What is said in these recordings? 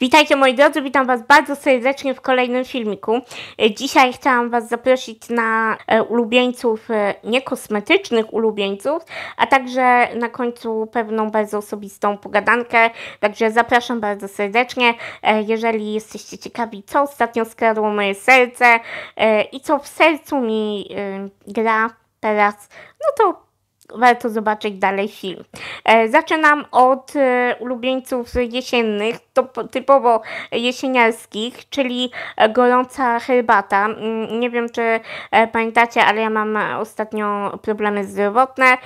Witajcie moi drodzy, witam Was bardzo serdecznie w kolejnym filmiku. E, dzisiaj chciałam Was zaprosić na e, ulubieńców e, niekosmetycznych ulubieńców, a także na końcu pewną bardzo osobistą pogadankę, także zapraszam bardzo serdecznie. Jeżeli jesteście ciekawi, co ostatnio skradło moje serce i co w sercu mi gra teraz, no to warto zobaczyć dalej film. E, zaczynam od e, ulubieńców jesiennych, typowo jesieniarskich, czyli e, gorąca herbata. Mm, nie wiem, czy pamiętacie, ale ja mam ostatnio problemy zdrowotne.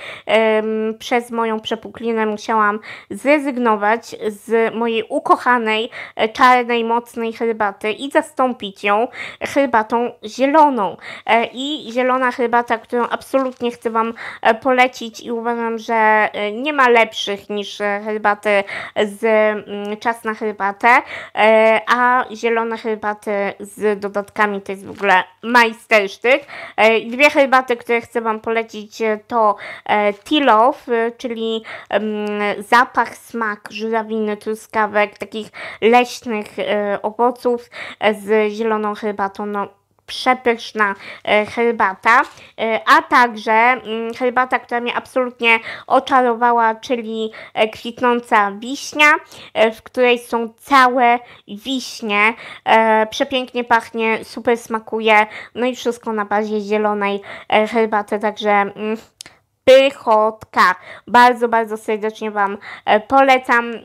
Przez moją przepuklinę musiałam zrezygnować z mojej ukochanej, czarnej, mocnej herbaty i zastąpić ją herbatą zieloną. I zielona herbata, którą absolutnie chcę Wam polecić, polecić i uważam, że y, nie ma lepszych niż y, herbaty z mm, czas na herbatę, y, a zielone herbaty z dodatkami to jest w ogóle majstersztyk. Dwie herbaty, które chcę Wam polecić to tilof, czyli mm, zapach, smak żurawiny, truskawek, takich leśnych owoców z zieloną herbatą. No, przepyszna e, herbata, e, a także mm, herbata, która mnie absolutnie oczarowała, czyli e, kwitnąca wiśnia, w której są całe wiśnie. Przepięknie pachnie, super smakuje, no i wszystko na bazie zielonej herbaty, także mm, pychotka. Bardzo, bardzo serdecznie Wam e, polecam e,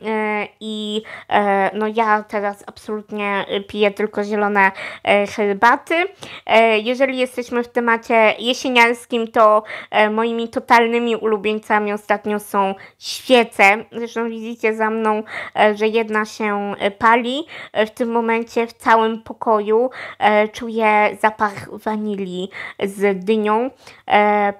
i e, no ja teraz absolutnie piję tylko zielone herbaty. Jeżeli jesteśmy w temacie jesieniarskim, to moimi totalnymi ulubieńcami ostatnio są świece. Zresztą widzicie za mną, że jedna się pali. W tym momencie w całym pokoju czuję zapach wanilii z dynią.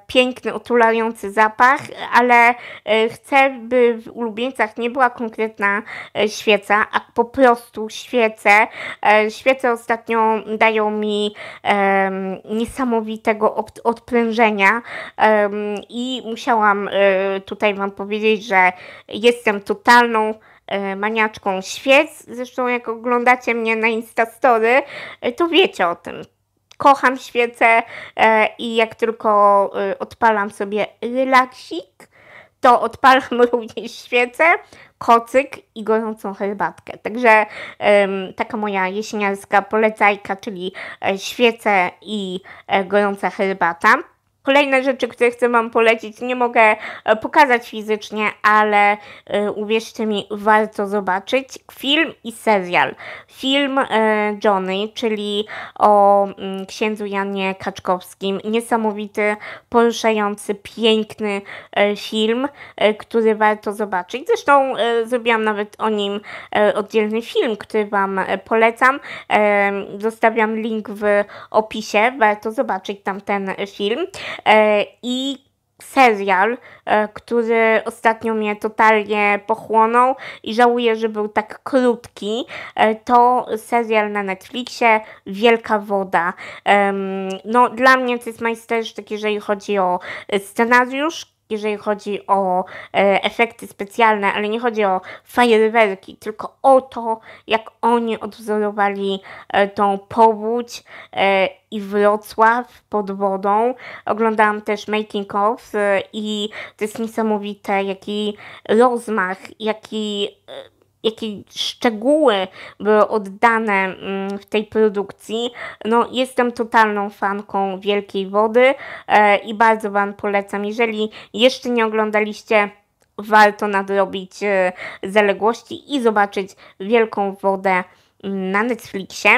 Piękny, otulający zapach, ale e, chcę, by w ulubieńcach nie była konkretna e, świeca, a po prostu świece. E, świece ostatnio dają mi niesamowitego odprężenia i musiałam tutaj Wam powiedzieć, że jestem totalną maniaczką świec. Zresztą jak oglądacie mnie na Instastory, to wiecie o tym kocham świecę e, i jak tylko e, odpalam sobie relaksik, to odpalam również świecę, kocyk i gorącą herbatkę. Także taka moja jesieniarska polecajka, czyli e, świece i gorąca herbata. Kolejne rzeczy, które chcę Wam polecić, nie mogę e, pokazać fizycznie, ale e, uwierzcie mi, warto zobaczyć. Film i serial. Film e, Johnny, czyli o mm, księdzu Janie Kaczkowskim. Niesamowity, poruszający, piękny film, który warto zobaczyć. Zresztą zrobiłam nawet o nim oddzielny film, który Wam polecam. Zostawiam link w opisie, warto zobaczyć tamten film. E, i serial, e, który ostatnio mnie totalnie pochłonął i żałuję, że był tak krótki, e, to serial na Netflixie Wielka Woda. No, dla mnie to jest majstersztyk, jeżeli chodzi o scenariusz, jeżeli chodzi o e, efekty specjalne, ale nie chodzi o fajerwerki, tylko o to, jak oni odwzorowali e, tą powódź e, i Wrocław pod wodą. Oglądałam też Making of e, i to jest niesamowite, jaki rozmach, jaki e, jakie szczegóły były oddane mm, w tej produkcji. No, jestem totalną fanką Wielkiej Wody e, i bardzo Wam polecam. Jeżeli jeszcze nie oglądaliście, warto nadrobić e, zaległości i zobaczyć Wielką Wodę na Netflixie.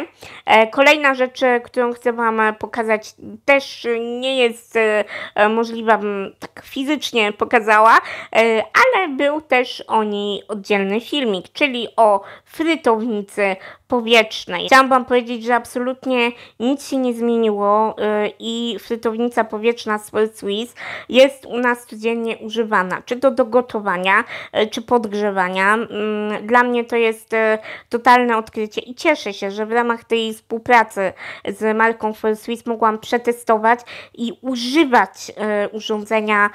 E, kolejna rzecz, e, którą chcę Wam pokazać, też nie jest e, możliwa, bym tak fizycznie pokazała, ale był też o niej oddzielny filmik, czyli o frytownicy powietrznej. Chciałam Wam powiedzieć, że absolutnie nic się nie zmieniło y, i frytownica powietrzna Swell Swiss jest u nas codziennie używana, czy to do gotowania, y, czy podgrzewania. Mm, dla mnie to jest y, totalne odkrycie i cieszę się, że w ramach tej współpracy z marką Swell Swiss mogłam przetestować i używać urządzenia.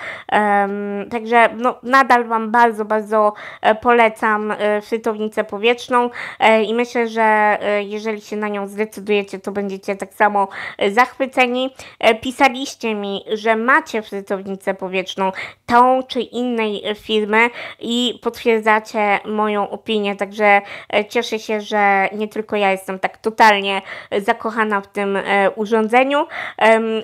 Także no, nadal Wam bardzo, bardzo e, polecam e, frytownicę powietrzną e, i myślę, że E, jeżeli się na nią zdecydujecie, to będziecie tak samo e, zachwyceni. E, pisaliście mi, że macie frytownicę powietrzną tą czy innej firmy i potwierdzacie moją opinię, także cieszę się, że nie tylko ja jestem tak totalnie zakochana w tym urządzeniu.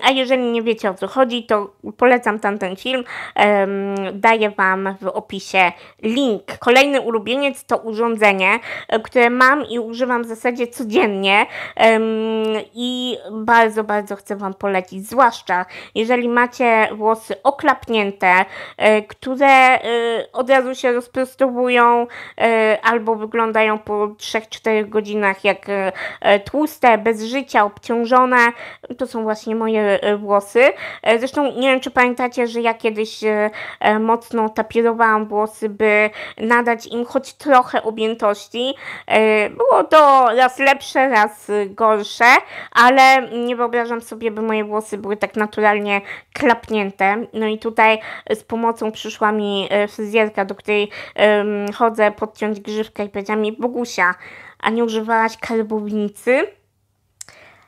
A jeżeli nie wiecie o co chodzi, to polecam tamten film. Daję Wam w opisie link. Kolejny ulubieniec to urządzenie, które mam i używam używam w zasadzie codziennie i bardzo, bardzo chcę Wam polecić, zwłaszcza jeżeli macie włosy oklapnięte, e, które e, od razu się rozprostowują e, albo wyglądają po 3-4 godzinach jak tłuste, bez życia, obciążone. To są właśnie moje włosy. Zresztą nie wiem, czy pamiętacie, że ja kiedyś mocno tapirowałam włosy, by nadać im choć trochę objętości. Było to raz lepsze, raz y, gorsze, ale nie wyobrażam sobie, by moje włosy były tak naturalnie klapnięte. No i tutaj z pomocą przyszła mi y, fryzjerka, do której um, chodzę podciąć grzywkę i powiedziała mi Bogusia, a nie używałaś karbownicy?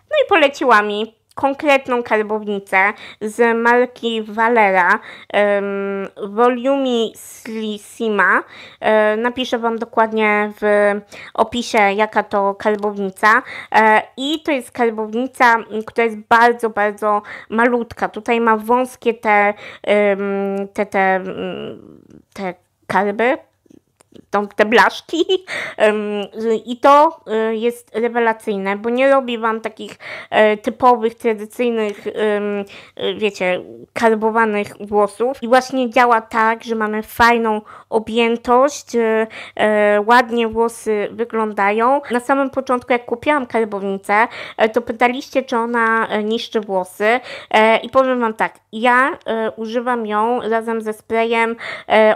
No i poleciła mi konkretną karbownicę z marki Valera um, Volumi Slissima. E, napiszę Wam dokładnie w opisie, jaka to karbownica. E, I to jest karbownica, która jest bardzo, bardzo malutka. Tutaj ma wąskie te, um, te, te, mm, te karby, tą, te blaszki i to e, jest rewelacyjne, bo nie robi Wam takich e, typowych, tradycyjnych, e, wiecie, karbowanych włosów i właśnie działa tak, że mamy fajną objętość, ładnie włosy wyglądają. Na samym początku, jak kupiłam karbownicę, to pytaliście, czy ona niszczy włosy i powiem Wam tak, ja używam ją razem ze sprayem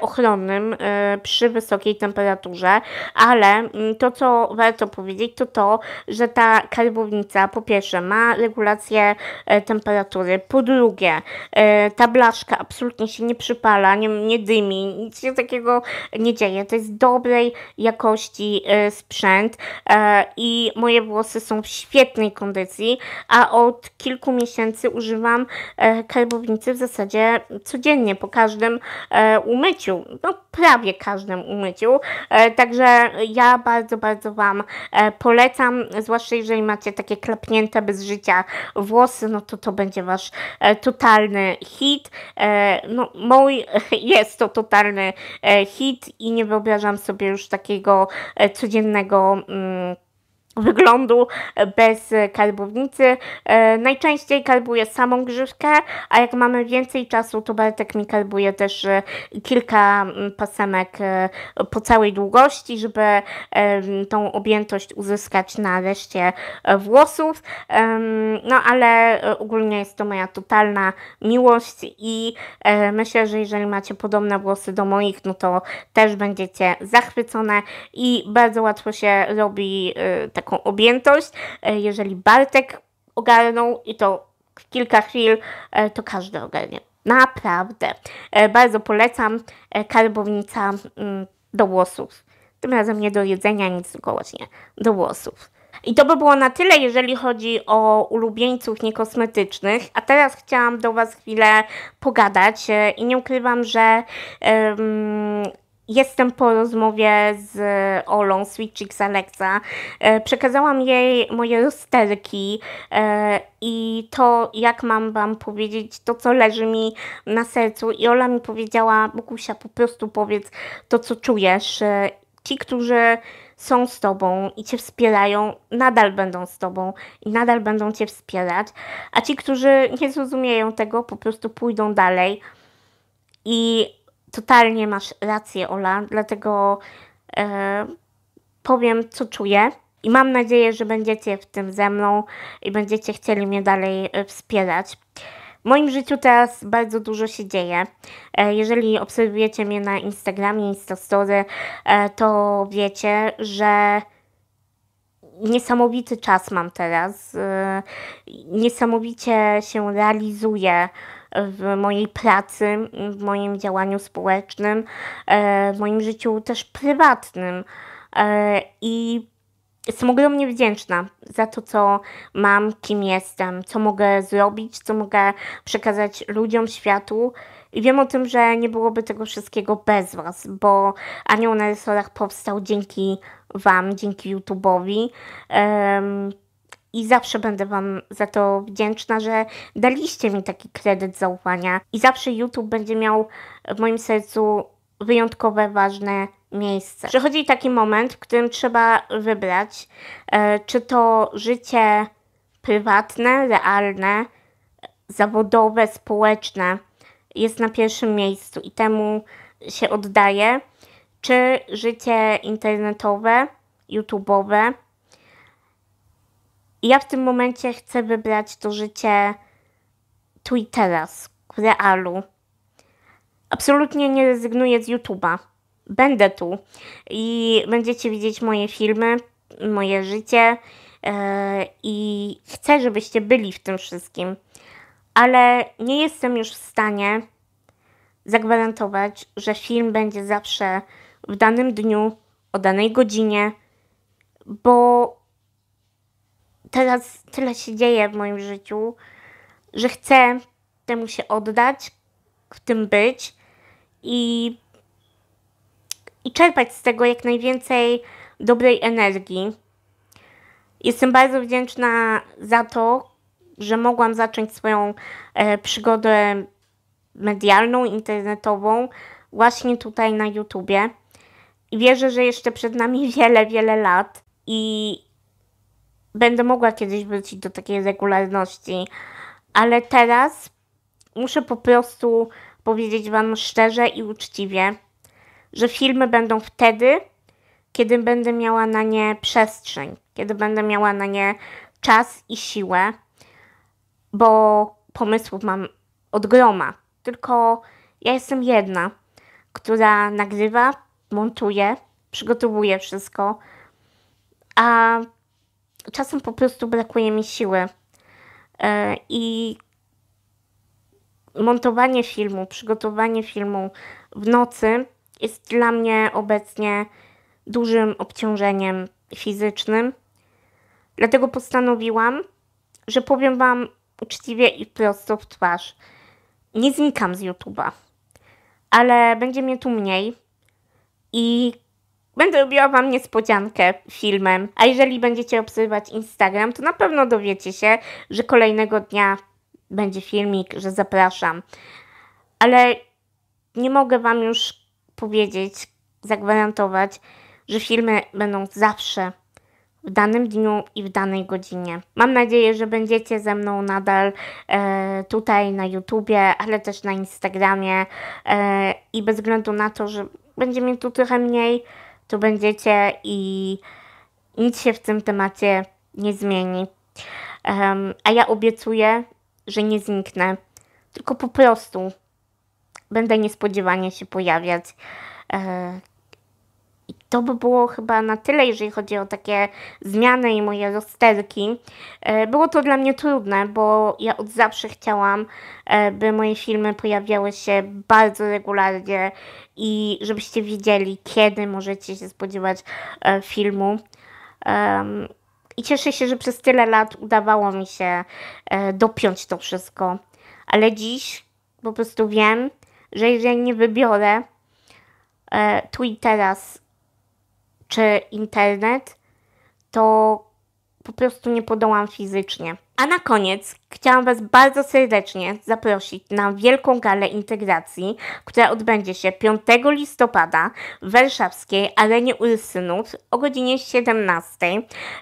ochronnym przy wysokiej temperaturze temperaturze, ale mm, to, co warto powiedzieć, to to, że ta karbownica po pierwsze ma regulację e, temperatury, po drugie e, ta blaszka absolutnie się nie przypala, nie, nie dymi, nic się takiego nie dzieje. To jest dobrej jakości e, sprzęt i moje włosy są w świetnej kondycji, a od kilku miesięcy używam karbownicy w zasadzie codziennie, po każdym umyciu, no prawie każdym umyciu E, także ja bardzo, bardzo Wam e, polecam, zwłaszcza jeżeli macie takie klepnięte bez życia włosy, no to to będzie Wasz e, totalny hit. No, mój jest to totalny hit i nie wyobrażam sobie już takiego codziennego mm, wyglądu bez karbownicy. E, najczęściej karbuję samą grzywkę, a jak mamy więcej czasu, to Bartek mi karbuje też e, kilka mm, pasemek e, po całej długości, żeby tą objętość uzyskać na reszcie włosów. No ale ogólnie jest to moja totalna miłość i myślę, że jeżeli macie podobne włosy do moich, no to też będziecie zachwycone i bardzo łatwo się robi taką taką objętość. E, jeżeli Bartek ogarnął i to w kilka chwil, e, to każdy ogarnie. Naprawdę. E, bardzo polecam karbownica mm, do włosów. Tym razem nie do jedzenia, nic tylko właśnie do włosów. I to by było na tyle, jeżeli chodzi o ulubieńców niekosmetycznych. A teraz chciałam do Was chwilę pogadać i nie ukrywam, że. Um, Jestem po rozmowie z e, Olą Switchix, Alexa. E, przekazałam jej moje rozterki e, i to, jak mam wam powiedzieć, to co leży mi na sercu. I Ola mi powiedziała, Bokusia, po prostu powiedz to, co czujesz. Ci, którzy są z tobą i cię wspierają, nadal będą z tobą i nadal będą cię wspierać. A ci, którzy nie zrozumieją tego, po prostu pójdą dalej. I totalnie masz rację, Ola, dlatego e, powiem, co czuję. I mam nadzieję, że będziecie w tym ze mną i będziecie chcieli mnie dalej e, wspierać. W moim życiu teraz bardzo dużo się dzieje. E, jeżeli obserwujecie mnie na Instagramie, Instastory, e, to wiecie, że niesamowity czas mam teraz. Y, niesamowicie się realizuję w mojej pracy, w moim działaniu społecznym, y, w moim życiu też prywatnym. Y, I jestem ogromnie wdzięczna za to, co mam, kim jestem, co mogę zrobić, co mogę przekazać ludziom, światu. I wiem o tym, że nie byłoby tego wszystkiego bez Was, bo Anioł na Resorach powstał dzięki Wam, dzięki YouTube'owi. Um, i zawsze będę Wam za to wdzięczna, że daliście mi taki kredyt zaufania. I zawsze YouTube będzie miał w moim sercu wyjątkowe, ważne miejsce. Przychodzi taki moment, w którym trzeba wybrać, e, czy to życie prywatne, realne, zawodowe, społeczne jest na pierwszym miejscu i temu się oddaje, czy życie internetowe, YouTube'owe. Ja w tym momencie chcę wybrać to życie tu i teraz, w realu. Absolutnie nie rezygnuję z YouTube'a. Będę tu i będziecie widzieć moje filmy, moje życie yy, i chcę, żebyście byli w tym wszystkim ale nie jestem już w stanie zagwarantować, że film będzie zawsze w danym dniu, o danej godzinie, bo teraz tyle się dzieje w moim życiu, że chcę temu się oddać, w tym być i, i czerpać z tego jak najwięcej dobrej energii. Jestem bardzo wdzięczna za to, że mogłam zacząć swoją e, przygodę medialną, internetową właśnie tutaj na YouTubie. I wierzę, że jeszcze przed nami wiele, wiele lat i będę mogła kiedyś wrócić do takiej regularności, ale teraz muszę po prostu powiedzieć Wam szczerze i uczciwie, że filmy będą wtedy, kiedy będę miała na nie przestrzeń, kiedy będę miała na nie czas i siłę bo pomysłów mam od groma. Tylko ja jestem jedna, która nagrywa, montuje, przygotowuje wszystko, a czasem po prostu brakuje mi siły. E, I montowanie filmu, przygotowanie filmu w nocy jest dla mnie obecnie dużym obciążeniem fizycznym. Dlatego postanowiłam, że powiem Wam uczciwie i prosto w twarz. Nie znikam z YouTube'a, ale będzie mnie tu mniej i będę robiła Wam niespodziankę filmem. A jeżeli będziecie obserwować Instagram, to na pewno dowiecie się, że kolejnego dnia będzie filmik, że zapraszam. Ale nie mogę Wam już powiedzieć, zagwarantować, że filmy będą zawsze w danym dniu i w danej godzinie. Mam nadzieję, że będziecie ze mną nadal e, tutaj na YouTubie, ale też na Instagramie e, i bez względu na to, że będzie mnie tu trochę mniej, to będziecie i nic się w tym temacie nie zmieni. a ja obiecuję, że nie zniknę, tylko po prostu będę niespodziewanie się pojawiać. E, to by było chyba na tyle, jeżeli chodzi o takie zmiany i moje rozterki. E, było to dla mnie trudne, bo ja od zawsze chciałam, e, by moje filmy pojawiały się bardzo regularnie i żebyście wiedzieli, kiedy możecie się spodziewać e, filmu. I cieszę się, że przez tyle lat udawało mi się dopiąć to wszystko. Ale dziś po prostu wiem, że jeżeli nie wybiorę tu i teraz czy internet, to po prostu nie podołam fizycznie. A na koniec chciałam Was bardzo serdecznie zaprosić na wielką galę integracji, która odbędzie się 5 listopada w warszawskiej Arenie Ursynut o godzinie 17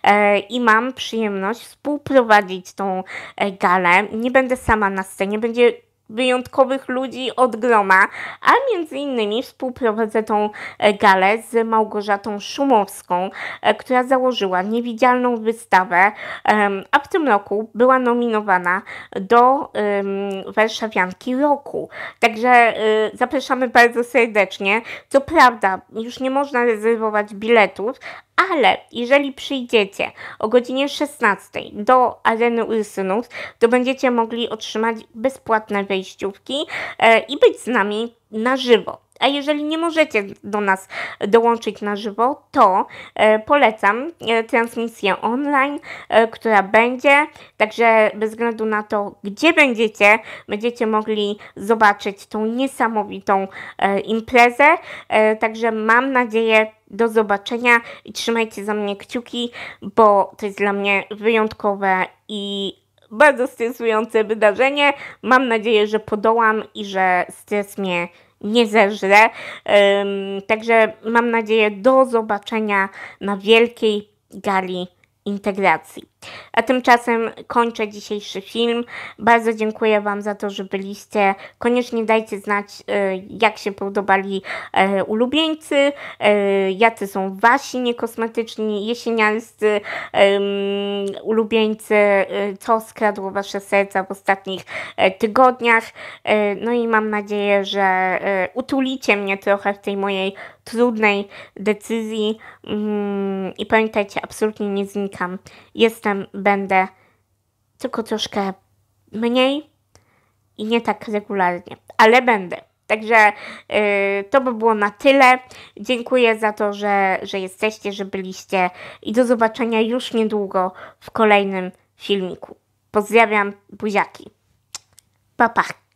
e, i mam przyjemność współprowadzić tą e, galę. Nie będę sama na scenie, będzie wyjątkowych ludzi od groma, a między innymi współprowadzę tą e, galę z Małgorzatą Szumowską, e, która założyła niewidzialną wystawę, a w tym roku była nominowana do Warszawianki Roku. Także e, zapraszamy bardzo serdecznie. Co prawda, już nie można rezerwować biletów, ale jeżeli przyjdziecie o godzinie 16 do Areny Ursynów, to będziecie mogli otrzymać bezpłatne wejście wejściówki e, i być z nami na żywo. A jeżeli nie możecie do nas dołączyć na żywo, to e, polecam e, transmisję online, która będzie. Także bez względu na to, gdzie będziecie, będziecie mogli zobaczyć tą niesamowitą imprezę. także mam nadzieję, do zobaczenia i trzymajcie za mnie kciuki, bo to jest dla mnie wyjątkowe i bardzo stresujące wydarzenie. Mam nadzieję, że podołam i że stres mnie nie zeżre. Um, także mam nadzieję do zobaczenia na wielkiej gali integracji. A tymczasem kończę dzisiejszy film. Bardzo dziękuję Wam za to, że byliście. Koniecznie dajcie znać, y, jak się podobali e, ulubieńcy, e, jacy są Wasi niekosmetyczni, jesienialscy ulubieńcy, y, co skradło Wasze serca w ostatnich e, tygodniach. No i mam nadzieję, że utulicie mnie trochę w tej mojej trudnej decyzji. Mm, I pamiętajcie, absolutnie nie znikam. Jestem będę tylko troszkę mniej i nie tak regularnie, ale będę. Także yy, to by było na tyle. Dziękuję za to, że, że jesteście, że byliście i do zobaczenia już niedługo w kolejnym filmiku. Pozdrawiam buziaki. Pa, pa.